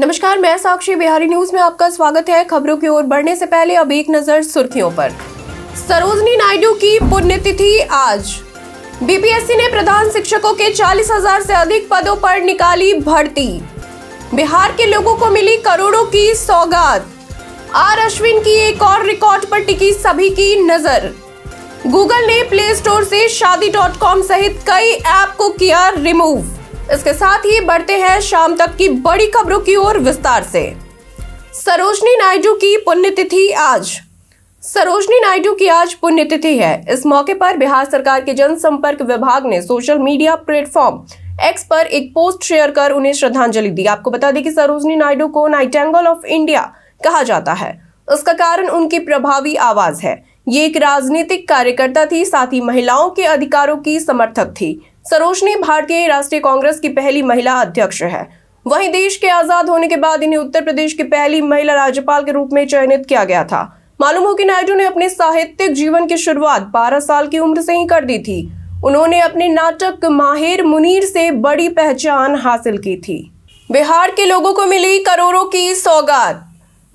नमस्कार मैं साक्षी बिहारी न्यूज में आपका स्वागत है खबरों की ओर बढ़ने से पहले अब एक नजर सुर्खियों पर सरोजनी नायडू की पुण्यतिथि आज बीपीएससी ने प्रधान शिक्षकों के 40,000 से अधिक पदों पर निकाली भर्ती बिहार के लोगों को मिली करोड़ों की सौगात आर अश्विन की एक और रिकॉर्ड पर टिकी सभी की नजर गूगल ने प्ले स्टोर से शादी डॉट कॉम सहित कई ऐप को किया रिमूव इसके साथ ही बढ़ते हैं शाम तक की बड़ी खबरों की ओर विस्तार से सरोजनी नायडू की पुण्यतिथि आज सरोजनी नायडू की आज पुण्यतिथि है इस मौके पर बिहार सरकार के जनसंपर्क विभाग ने सोशल मीडिया प्लेटफॉर्म एक्स पर एक पोस्ट शेयर कर उन्हें श्रद्धांजलि दी आपको बता दें कि सरोजनी नायडू को नाइटेंगल ऑफ इंडिया कहा जाता है उसका कारण उनकी प्रभावी आवाज है ये एक राजनीतिक कार्यकर्ता थी साथ ही महिलाओं के अधिकारों की समर्थक थी सरोजनी भारतीय राष्ट्रीय कांग्रेस की पहली महिला अध्यक्ष है वहीं देश के आजाद होने के बाद इन्हें उत्तर प्रदेश की पहली महिला राज्यपाल के रूप में चयनित किया गया था मालूम हो कि नायडू ने अपने साहित्यिक जीवन की शुरुआत 12 साल की उम्र से ही कर दी थी उन्होंने अपने नाटक माहिर मुनीर से बड़ी पहचान हासिल की थी बिहार के लोगों को मिली करोड़ों की सौगात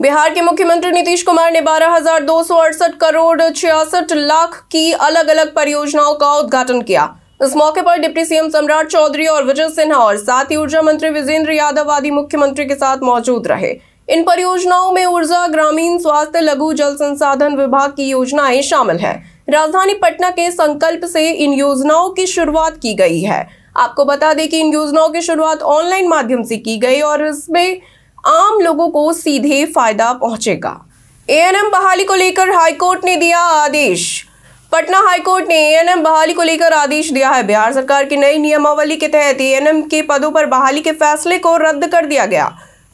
बिहार के मुख्यमंत्री नीतीश कुमार ने बारह हजार दो सौ अड़सठ करोड़ छियासठ लाख की अलग अलग परियोजनाओं का उद्घाटन किया इस मौके पर डिप्टी सीएम सम्राट चौधरी और विजय सिन्हा और साथ ही ऊर्जा मंत्री विजेंद्र यादव आदि मुख्यमंत्री के साथ मौजूद रहे इन परियोजनाओं में ऊर्जा ग्रामीण स्वास्थ्य लघु जल संसाधन विभाग की योजनाएं शामिल है राजधानी पटना के संकल्प से इन योजनाओं की शुरुआत की गई है आपको बता दें कि इन योजनाओं की शुरुआत ऑनलाइन माध्यम से की गई और इसमें आम लोगों को सीधे फायदा पहुंचेगा एएनएम बहाली को लेकर हाईकोर्ट ने दिया आदेश पटना हाईकोर्ट ने एएनएम बहाली को लेकर आदेश दिया है बिहार सरकार की नई नियमावली के तहत एएनएम के पदों पर बहाली के फैसले को रद्द कर दिया गया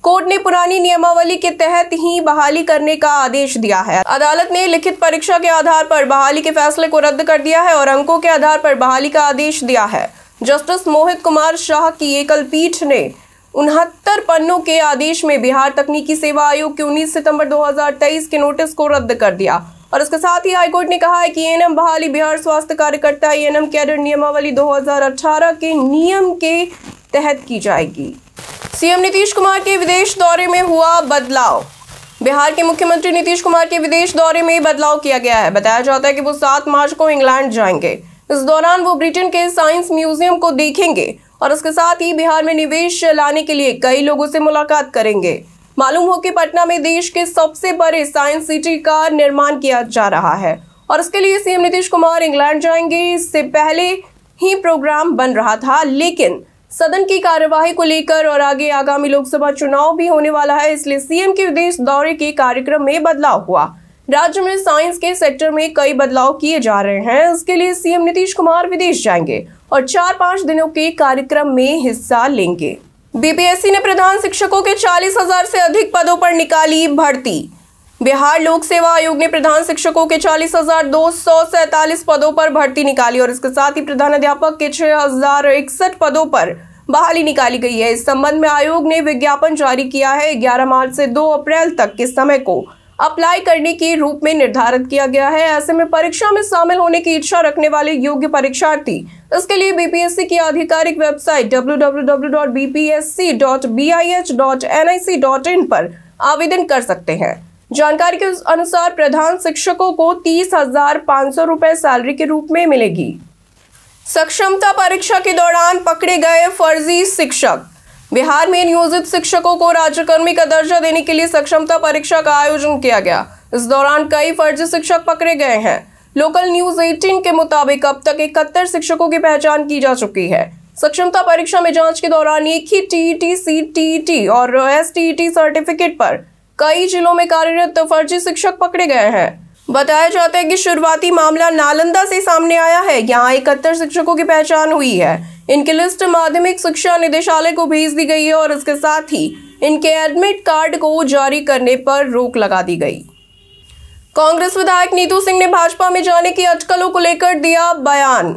कोर्ट ने पुरानी नियमावली के तहत ही बहाली करने का आदेश दिया है अदालत ने लिखित परीक्षा के आधार पर बहाली के फैसले को रद्द कर दिया है और अंकों के आधार पर बहाली का आदेश दिया है जस्टिस मोहित कुमार शाह की एकल पीठ ने उनहत्तर पन्नों के आदेश में बिहार तकनीकी सेवा आयोग के 19 सितंबर 2023 के नोटिस को रद्द कर दिया और इसके साथ ही हाईकोर्ट ने कहा है कि एनएम बहाली बिहार स्वास्थ्य कार्यकर्ता एनएम कैडर नियमावली 2018 के नियम के तहत की जाएगी सीएम नीतीश कुमार के विदेश दौरे में हुआ बदलाव बिहार के मुख्यमंत्री नीतीश कुमार के विदेश दौरे में बदलाव किया गया है बताया जाता है कि वो सात मार्च को इंग्लैंड जाएंगे इस दौरान वो ब्रिटेन के साइंस म्यूजियम को देखेंगे और उसके साथ ही बिहार में निवेश लाने के लिए कई लोगों से मुलाकात करेंगे मालूम हो कि पटना में देश के सबसे बड़े साइंस सिटी का निर्माण किया जा रहा है और इसके लिए सीएम नीतीश कुमार इंग्लैंड जाएंगे इससे पहले ही प्रोग्राम बन रहा था लेकिन सदन की कार्यवाही को लेकर और आगे आगामी लोकसभा चुनाव भी होने वाला है इसलिए सीएम के विदेश दौरे के कार्यक्रम में बदलाव हुआ राज्य में साइंस के सेक्टर में कई बदलाव किए जा रहे हैं इसके लिए सीएम नीतीश कुमार विदेश जाएंगे और चार पांच दिनों के कार्यक्रम में हिस्सा लेंगे बीपीएससी ने प्रधान शिक्षकों के चालीस हजार से अधिक पदों पर निकाली भर्ती बिहार लोक सेवा आयोग ने प्रधान शिक्षकों के चालीस हजार दो सौ सैतालीस पदों पर भर्ती निकाली और इसके साथ ही प्रधान अध्यापक के छह हजार इकसठ पदों पर बहाली निकाली गई है इस संबंध में आयोग ने विज्ञापन जारी किया है ग्यारह मार्च से दो अप्रैल तक के समय को अप्लाई करने के रूप में निर्धारित किया गया है ऐसे में परीक्षा में शामिल होने की इच्छा रखने वाले योग्य परीक्षार्थी इसके लिए बीपीएससी की आधिकारिक वेबसाइट www.bpsc.bih.nic.in पर आवेदन कर सकते हैं जानकारी के अनुसार प्रधान शिक्षकों को तीस हजार पाँच सौ रुपए सैलरी के रूप में मिलेगी सक्षमता परीक्षा के दौरान पकड़े गए फर्जी शिक्षक बिहार में नियोजित शिक्षकों को राज्यकर्मी का दर्जा देने के लिए सक्षमता परीक्षा का आयोजन किया गया इस दौरान कई फर्जी शिक्षक पकड़े गए हैं लोकल न्यूज 18 के मुताबिक अब तक इकहत्तर शिक्षकों की पहचान की जा चुकी है सक्षमता परीक्षा में जांच के दौरान एक ही टीईटी सीटीईटी e e और टी e सर्टिफिकेट पर कई जिलों में कार्यरत फर्जी शिक्षक पकड़े गए हैं बताया जाता है कि शुरुआती मामला नालंदा से सामने आया है यहाँ इकहत्तर शिक्षकों की पहचान हुई है इनकी लिस्ट माध्यमिक शिक्षा निदेशालय को भेज दी गई है और इसके साथ ही इनके एडमिट कार्ड को जारी करने पर रोक लगा दी गई कांग्रेस विधायक नीतू सिंह ने भाजपा में जाने की अटकलों को लेकर दिया बयान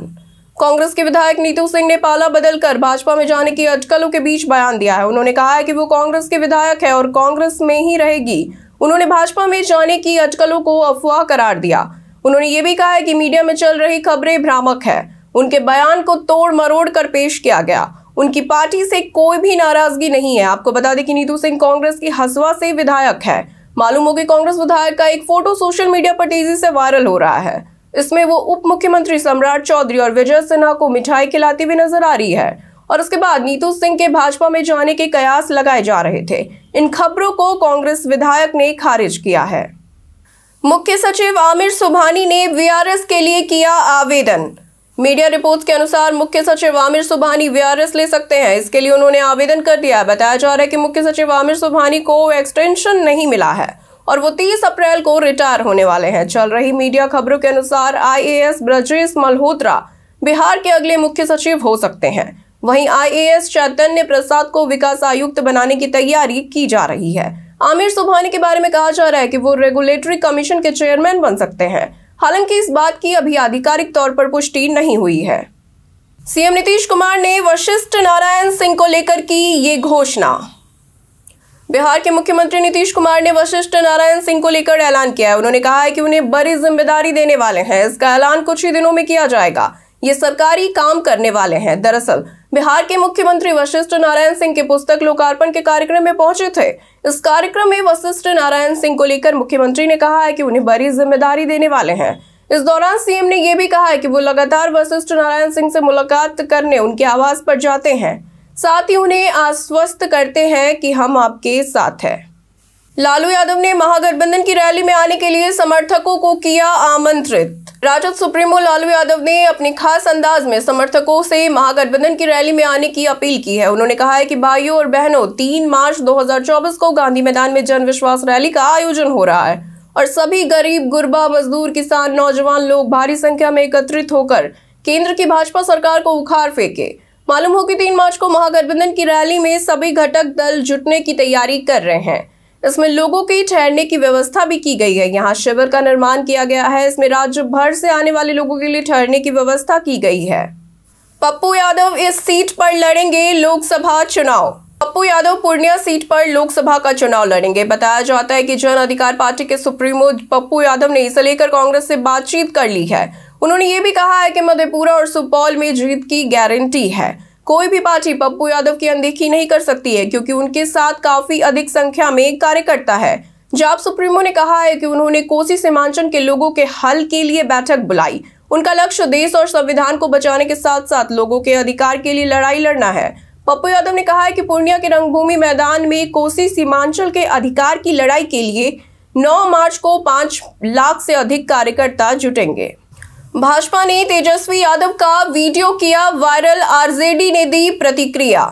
कांग्रेस के विधायक नीतू सिंह ने पाला बदलकर भाजपा में जाने की अटकलों के बीच बयान दिया है उन्होंने कहा है कि वो कांग्रेस के विधायक है और कांग्रेस में ही रहेगी उन्होंने भाजपा में जाने की अटकलों को अफवाह करार दिया उन्होंने ये भी कहा है कि मीडिया में चल रही खबरें भ्रामक है उनके बयान को तोड़ मरोड़ कर पेश किया गया उनकी पार्टी से कोई भी नाराजगी नहीं है आपको बता दें कि नीतू सिंह कांग्रेस की हसवा से विधायक है मालूम हो कि कांग्रेस विधायक का एक फोटो सोशल मीडिया पर तेजी से वायरल हो रहा है इसमें वो उप मुख्यमंत्री सम्राट चौधरी और विजय सिन्हा को मिठाई खिलाती हुई नजर आ रही है और उसके बाद नीतू सिंह के भाजपा में जाने के कयास लगाए जा रहे थे इन खबरों को कांग्रेस विधायक ने खारिज किया है मुख्य सचिव आमिर सुभानी ने वीआरएस के लिए किया आवेदन मीडिया रिपोर्ट्स के अनुसार मुख्य सचिव आमिर सुबहानी वीआरएस ले सकते हैं इसके लिए उन्होंने आवेदन कर दिया बताया जा रहा है कि मुख्य सचिव आमिर सुबहानी को एक्सटेंशन नहीं मिला है और वो 30 अप्रैल को रिटायर होने वाले हैं चल रही मीडिया खबरों के अनुसार आईएएस ब्रजेश मल्होत्रा बिहार के अगले मुख्य सचिव हो सकते हैं वहीं आईएएस चैतन्य प्रसाद को विकास आयुक्त बनाने की तैयारी की जा रही है आमिर सुबहानी के बारे में कहा जा रहा है कि वो रेगुलेटरी कमीशन के चेयरमैन बन सकते हैं हालांकि इस बात की अभी आधिकारिक तौर पर पुष्टि नहीं हुई है सीएम नीतीश कुमार ने वशिष्ठ नारायण सिंह को लेकर की ये घोषणा बिहार के मुख्यमंत्री नीतीश कुमार ने वशिष्ठ नारायण सिंह को लेकर ऐलान किया है उन्होंने कहा है कि उन्हें बड़ी जिम्मेदारी देने वाले हैं इसका ऐलान कुछ ही दिनों में किया जाएगा ये सरकारी काम करने वाले हैं दरअसल बिहार के मुख्यमंत्री वशिष्ठ नारायण सिंह के पुस्तक लोकार्पण के कार्यक्रम में पहुंचे थे इस कार्यक्रम में वशिष्ठ नारायण सिंह को लेकर मुख्यमंत्री ने कहा है कि उन्हें बड़ी जिम्मेदारी देने वाले हैं इस दौरान सीएम ने यह भी कहा है कि वो लगातार वशिष्ठ नारायण सिंह से मुलाकात करने उनके आवास पर जाते हैं साथ ही उन्हें आश्वस्त करते हैं कि हम आपके साथ हैं लालू यादव ने महागठबंधन की रैली में आने के लिए समर्थकों को किया आमंत्रित राजद सुप्रीमो लालू यादव ने अपने खास अंदाज में समर्थकों से महागठबंधन की रैली में आने की अपील की है उन्होंने कहा है कि भाइयों और बहनों तीन मार्च 2024 को गांधी मैदान में जन विश्वास रैली का आयोजन हो रहा है और सभी गरीब गुरबा मजदूर किसान नौजवान लोग भारी संख्या में एकत्रित होकर केंद्र की भाजपा सरकार को उखाड़ फेंके मालूम हो कि तीन मार्च को महागठबंधन की रैली में सभी घटक दल जुटने की तैयारी कर रहे हैं इसमें लोगों के ठहरने की व्यवस्था भी की गई है यहाँ शिविर का निर्माण किया गया है इसमें राज्य भर से आने वाले लोगों के लिए ठहरने की व्यवस्था की गई है पप्पू यादव इस सीट पर लड़ेंगे लोकसभा चुनाव पप्पू यादव पूर्णिया सीट पर लोकसभा का चुनाव लड़ेंगे बताया जाता है कि जन अधिकार पार्टी के सुप्रीमो पप्पू यादव ने इसे लेकर कांग्रेस से बातचीत कर ली है उन्होंने ये भी कहा है कि मधेपुरा और सुपौल में जीत की गारंटी है कोई भी पार्टी पप्पू यादव की अनदेखी नहीं कर सकती है क्योंकि उनके साथ काफी अधिक संख्या में कार्यकर्ता है जाप सुप्रीमो ने कहा है कि उन्होंने कोसी सीमांचल के लोगों के हल के लिए बैठक बुलाई उनका लक्ष्य देश और संविधान को बचाने के साथ साथ लोगों के अधिकार के लिए लड़ाई लड़ना है पप्पू यादव ने कहा है कि पूर्णिया के रंगभूमि मैदान में कोसी सीमांचल के अधिकार की लड़ाई के लिए 9 मार्च को 5 लाख से अधिक कार्यकर्ता जुटेंगे भाजपा ने तेजस्वी यादव का वीडियो किया वायरल आरजेडी ने दी प्रतिक्रिया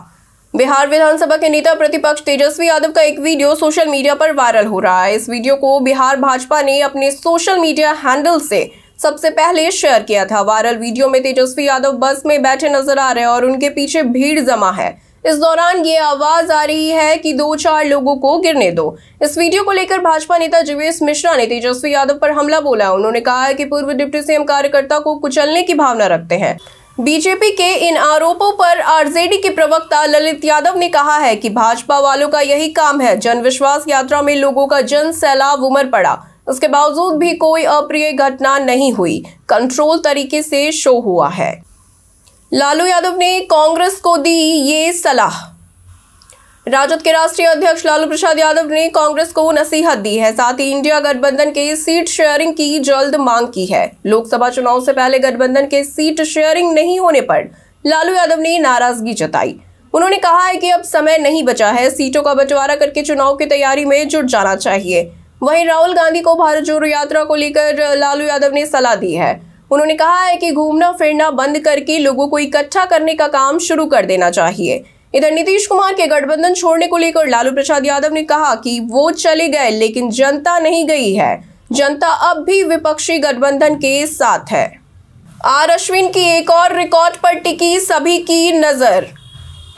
बिहार विधानसभा के नेता प्रतिपक्ष तेजस्वी यादव का एक वीडियो सोशल मीडिया पर वायरल हो रहा है इस वीडियो को बिहार भाजपा ने अपने सोशल मीडिया हैंडल से सबसे पहले शेयर किया था वायरल वीडियो में तेजस्वी यादव बस में बैठे नजर आ रहे हैं और उनके पीछे भीड़ जमा है इस दौरान ये आवाज आ रही है कि दो चार लोगों को गिरने दो इस वीडियो को लेकर भाजपा नेता जीवेश मिश्रा ने तेजस्वी यादव पर हमला बोला उन्होंने कहा है कि पूर्व डिप्टी सीएम कार्यकर्ता को कुचलने की भावना रखते हैं बीजेपी के इन आरोपों पर आरजेडी के प्रवक्ता ललित यादव ने कहा है कि भाजपा वालों का यही काम है जनविश्वास यात्रा में लोगों का जन सैलाब उमर पड़ा उसके बावजूद भी कोई अप्रिय घटना नहीं हुई कंट्रोल तरीके से शो हुआ है लालू यादव ने कांग्रेस को दी ये सलाह राजद के राष्ट्रीय अध्यक्ष लालू प्रसाद यादव ने कांग्रेस को नसीहत दी है साथ ही इंडिया गठबंधन के सीट शेयरिंग की जल्द मांग की है लोकसभा चुनाव से पहले गठबंधन के सीट शेयरिंग नहीं होने पर लालू यादव ने नाराजगी जताई उन्होंने कहा है कि अब समय नहीं बचा है सीटों का बंटवारा करके चुनाव की तैयारी में जुट जाना चाहिए वहीं राहुल गांधी को भारत जोड़ो यात्रा को लेकर लालू यादव ने सलाह दी है उन्होंने कहा है कि घूमना फिरना बंद करके लोगों को इकट्ठा करने का काम शुरू कर देना चाहिए इधर नीतीश कुमार के गठबंधन छोड़ने को लेकर लालू प्रसाद यादव ने कहा कि वो चले गए लेकिन जनता नहीं गई है जनता अब भी विपक्षी गठबंधन के साथ है आर अश्विन की एक और रिकॉर्ड पर टिकी सभी की नजर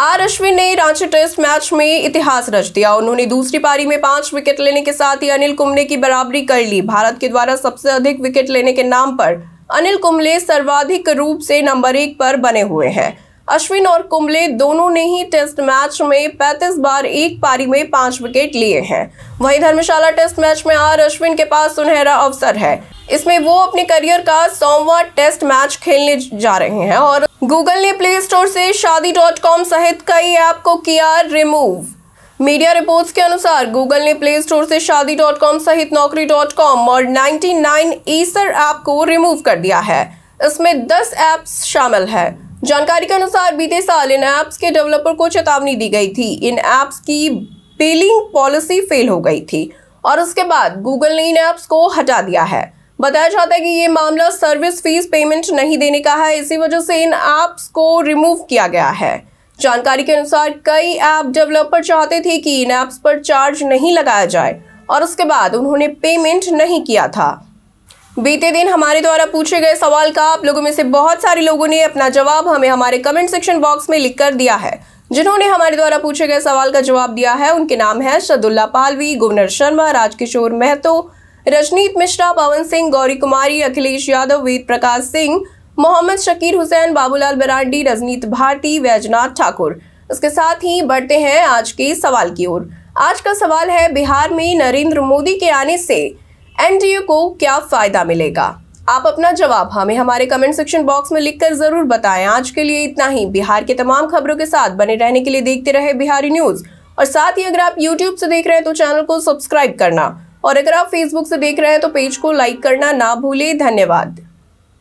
आर अश्विन ने रांची टेस्ट मैच में इतिहास रच दिया उन्होंने दूसरी पारी में पांच विकेट लेने के साथ ही अनिल कुंबले की बराबरी कर ली भारत के द्वारा सबसे अधिक विकेट लेने के नाम पर अनिल कुंबले सर्वाधिक रूप से नंबर एक पर बने हुए हैं अश्विन और कुंबले दोनों ने ही टेस्ट मैच में 35 बार एक पारी में पांच विकेट लिए हैं वहीं धर्मशाला टेस्ट मैच में आर अश्विन के पास सुनहरा अवसर है इसमें वो अपने करियर का सोमवार टेस्ट मैच खेलने जा रहे हैं और गूगल ने प्ले स्टोर से शादी डॉट कॉम सहित कई ऐप को किया रिमूव मीडिया रिपोर्ट्स के अनुसार गूगल ने प्ले स्टोर से शादी डॉट कॉम सहित नौकरी डॉट कॉम और नाइनटी नाइन ईसर ऐप को रिमूव कर दिया है इसमें दस ऐप्स शामिल है जानकारी के अनुसार बीते साल इन ऐप्स के डेवलपर को चेतावनी दी गई थी इन ऐप्स की बिलिंग पॉलिसी फेल हो गई थी और उसके बाद गूगल ने इन ऐप्स को हटा दिया है बताया जाता है कि ये मामला सर्विस फीस पेमेंट नहीं देने का है इसी वजह से इन ऐप्स को रिमूव किया गया है जानकारी के अनुसार कई ऐप डेवलपर चाहते थे कि इन ऐप्स पर चार्ज नहीं लगाया जाए और उसके बाद उन्होंने पेमेंट नहीं किया था बीते दिन हमारे द्वारा पूछे गए सवाल का आप लोगों में से बहुत सारे लोगों ने अपना जवाब हमें हमारे कमेंट सेक्शन बॉक्स में लिख कर दिया है जिन्होंने हमारे द्वारा पूछे गए सवाल का जवाब दिया है उनके नाम है शदुल्ला पालवी गुवनर शर्मा राजकिशोर महतो रजनीत मिश्रा पवन सिंह गौरी कुमारी अखिलेश यादव वेद प्रकाश सिंह मोहम्मद शकीर हुसैन बाबूलाल बरांडी रजनीत भारती वैजनाथ ठाकुर इसके साथ ही बढ़ते हैं आज के सवाल की ओर आज का सवाल है बिहार में नरेंद्र मोदी के आने से एनडीए को क्या फायदा मिलेगा आप अपना जवाब हमें हमारे कमेंट सेक्शन बॉक्स में लिखकर जरूर बताएं आज के लिए इतना ही बिहार के तमाम खबरों के साथ बने रहने के लिए देखते रहे बिहारी न्यूज और साथ ही अगर आप यूट्यूब से देख रहे हैं तो चैनल को सब्सक्राइब करना और अगर आप फेसबुक से देख रहे हैं तो पेज को लाइक करना ना भूले धन्यवाद